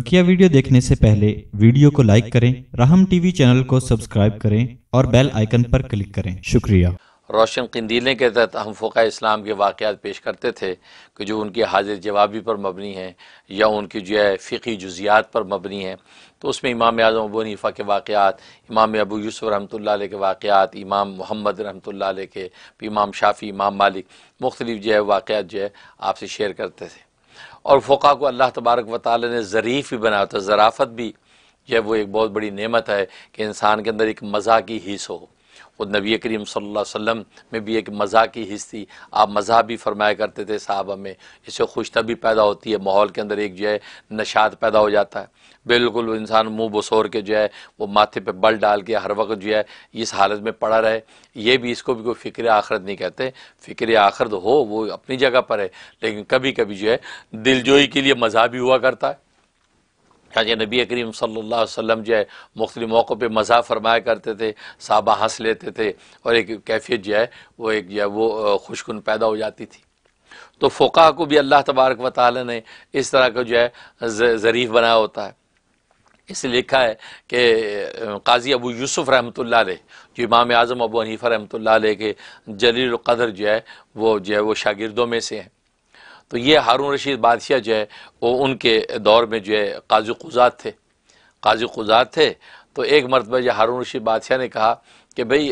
बकिया वीडियो देखने से पहले वीडियो को लाइक करें राहम टीवी चैनल को सब्सक्राइब करें और बेल आइकन पर क्लिक करें शुक्रिया रोशन कंदीलें के तहत हम फ़ोका इस्लाम के वाक़ात पेश करते थे कि जो उनकी हाजिर जवाबी पर मबनी हैं या उनकी जो है फ़िकी जुजियात पर मबनी है तो उसमें इमाम आजम अबू के वाक़ात इमाम अबू यूसुफ़ रहमतुल्लाह के वाक़ात इमाम मोहम्मद रहमतुल्लाह के इमाम शाफ़ी इमाम मालिक मुख्तलिफ़ जो है वाक़ात जो है आपसे शेयर करते थे और फ़ोका को अल्लाह तबारक व ताल ने ज़रीफ़ भी बनाया होता तो है ज़राफ़त भी यह वो एक बहुत बड़ी नेमत है कि इंसान के अंदर एक मज़ा की हिस्स हो खुद नबी करीम वसल्लम में भी एक मज़ा की हिस्स थी आप मज़ा भी फरमाया करते थे साहबा में इससे खुशता भी पैदा होती है माहौल के अंदर एक जो है नशात पैदा हो जाता है बिल्कुल इंसान मुंह बसोर के जो है वो माथे पे बल डाल के हर वक्त जो है इस हालत में पड़ा रहे ये भी इसको भी कोई फ़िक्र आखरत नहीं कहते फ़िक्र आखरत हो वो अपनी जगह पर है लेकिन कभी कभी जो है दिलजोई के लिए मज़ा भी हुआ करता है खाजे नबी करीम सल्ला वसम जो है मुख्तलि मौक़ों पर मज़ा फरमाया करते थे साबा हंस लेते थे और एक कैफियत जो है वो एक जो है वो खुशकुन पैदा हो जाती थी तो फ़ोका को भी अल्लाह तबारक व ताली ने इस तरह का जो है ज़रीफ़ बनाया होता है इसे लिखा है कि काजी अबू यूसुफ रहमत जो इमाम आज़म अबू हनीफ़ा रहमत के जलील कदर जो है वो जो है वो शागिरदों में से हैं तो ये हारून रशीद बादशाह जो है वो उनके दौर में जो है काजी कुजात थे काजी कुजात थे तो एक मरतबा जो हारून रशीद बादशाह ने कहा कि भाई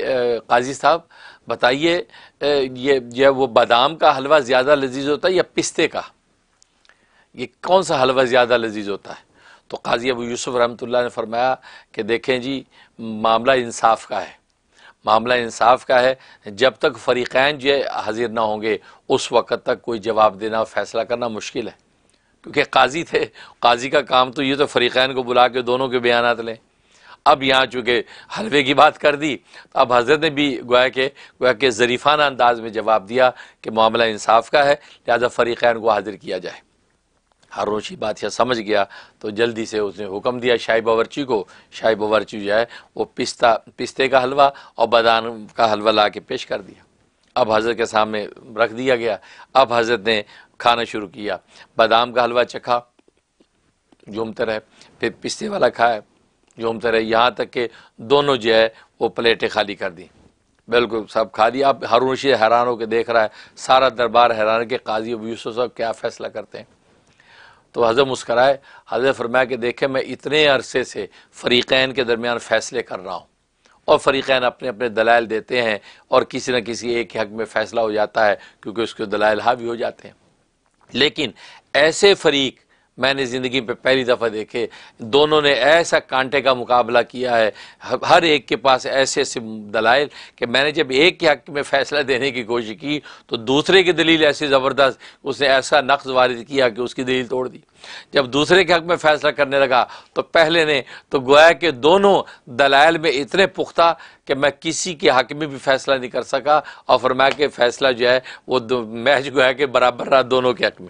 काजी साहब बताइए ये जो वो बादाम का हलवा ज़्यादा लजीज होता है या पिस्ते का ये कौन सा हलवा ज़्यादा लजीज होता है तो काजी अबू यूसुफ रहमतुल्लाह ने फरमाया कि देखें जी मामला इंसाफ का है मामला इंसाफ का है जब तक फरीकैन जो हाजिर ना होंगे उस वक़्त तक कोई जवाब देना फैसला करना मुश्किल है क्योंकि काजी थे काजी का काम तो ये तो फरीकैन को बुला के दोनों के बयान लें अब यहाँ चूँकि हलवे की बात कर दी तो अब हजरत ने भी गोया के गोया के जरीफाना अंदाज में जवाब दिया कि मामला इंसाफ का है लिहाजा फरीकैन को हाजिर किया जाए हारून बात यह समझ गया तो जल्दी से उसने हुक्म दिया शाही बावरची को शाही बावरची जो है वो पिस्ता पिस्ते का हलवा और बादाम का हलवा ला के पेश कर दिया अब हज़रत के सामने रख दिया गया अब हज़रत ने खाना शुरू किया बादाम का हलवा चखा झूमते रहे फिर पिस्ते वाला खाए झूमते रहे यहाँ तक के दोनों जो है वो प्लेटें खाली कर दी बिल्कुल सब खा दिया अब हारून रशीद हैरान होकर देख रहा है सारा दरबार हैरान के काजी अब यूसुफ साहब क्या फ़ैसला करते हैं तो हज़र मुस्कराए हज़र फरमाया कि देखें मैं इतने अरसे से फ़रीक़ैन के दरमियान फ़ैसले कर रहा हूँ और फ़रीक़ैन अपने अपने दलाइल देते हैं और किसी न किसी एक हक में फ़ैसला हो जाता है क्योंकि उसके दलाइल हावी हो जाते हैं लेकिन ऐसे फ़रीक़ मैंने ज़िंदगी में पहली दफ़ा देखे दोनों ने ऐसा कांटे का मुकाबला किया है हर एक के पास ऐसे ऐसे दलाइल कि मैंने जब एक के हक में फ़ैसला देने की कोशिश की तो दूसरे की दलील ऐसी ज़बरदस्त उसने ऐसा नक्श वारिद किया कि उसकी दलील तोड़ दी जब दूसरे के हक में फ़ैसला करने लगा तो पहले ने तो गोया के दोनों दलाइल में इतने पुख्ता कि मैं किसी के हक में भी फ़ैसला नहीं कर सका और फरमाया के फ़ैसला जो है वो मैच गोया के बराबर रहा दोनों के हक में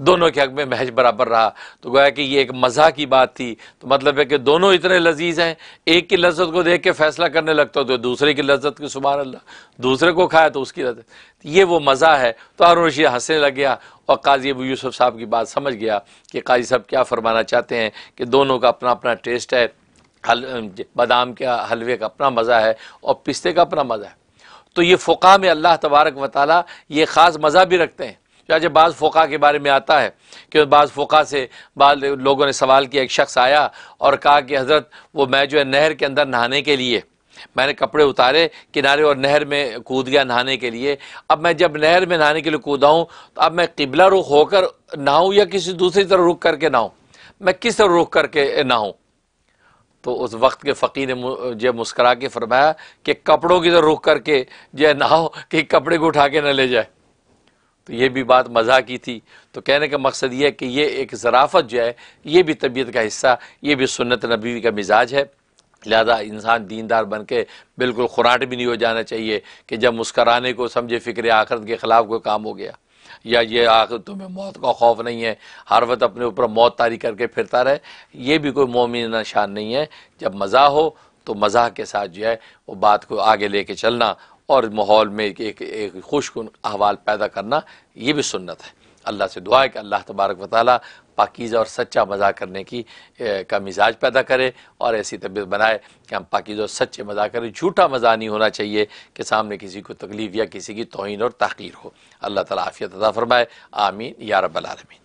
दोनों के हक में महज बराबर रहा तो गोया कि ये एक मज़ा की बात थी तो मतलब है कि दोनों इतने लजीज हैं एक की लज्जत को देख के फैसला करने लगता हो तो दूसरे की लज्जत की सुबह अल्लाह दूसरे को खाया तो उसकी लज्जत तो ये वो मज़ा है तो हारून रशीद हंसने लग गया और काजी अबू यूसुफ साहब की बात समझ गया कि काजी साहब क्या फरमाना चाहते हैं कि दोनों का अपना अपना टेस्ट है हल बादाम के हलवे का अपना मज़ा है और पिस्ते का अपना मज़ा है तो ये फ़ुका में अल्लाह तबारक वाली ये ख़ास मज़ा भी रखते हैं चाहे बाज़ फ़ोका के बारे में आता है कि बाज़ फ़ोका से बाद लोगों ने सवाल किया एक शख्स आया और कहा कि हज़रत वो मैं जो है नहर के अंदर नहाने के लिए मैंने कपड़े उतारे किनारे और नहर में कूद गया नहाने के लिए अब मैं जब नहर में नहाने के लिए कूदा हूँ तो अब मैं किबला रुख होकर नहाऊँ या किसी दूसरी तरफ रुख करके नहाऊँ मैं किस तरह रुख करके नहाऊँ तो उस वक्त के फ़कीर ने जो मुस्करा के फरमाया कि कपड़ों की तरह रुख करके जो है नहाओ कि कपड़े को उठा के न ले जाए तो ये भी बात मज़ा की थी तो कहने का मकसद ये है कि ये एक ज़राफ़त जो है ये भी तबीयत का हिस्सा ये भी सुन्नत नबी का मिजाज है लिहाजा इंसान दीनदार बन के बिल्कुल खुराट भी नहीं हो जाना चाहिए कि जब मुस्कराने को समझे फ़िक्र आखरत के ख़िलाफ़ कोई काम हो गया या ये आखिर तुम्हें मौत का खौफ नहीं है हर वक्त अपने ऊपर मौत तारी करके फिरता रहे ये भी कोई मोमिन शान नहीं है जब मज़ा हो तो मज़ा के साथ जो है वो बात को आगे लेके चलना और माहौल में एक एक, एक खुशकुन अहवाल पैदा करना ये भी सुन्नत है अल्लाह से दुआ है कि अल्लाह तबारक वाली पाकिज़ा और सच्चा मजाक करने की ए, का मिजाज पैदा करे और ऐसी तबीयत बनाए कि हम पाकिज़ा और सच्चे मजाक करें झूठा मजा नहीं होना चाहिए कि सामने किसी को तकलीफ़ या किसी की तोहन और तहकीर हो अल्लाह तला आफियत अदा फरमाए आमीन या रबालमीन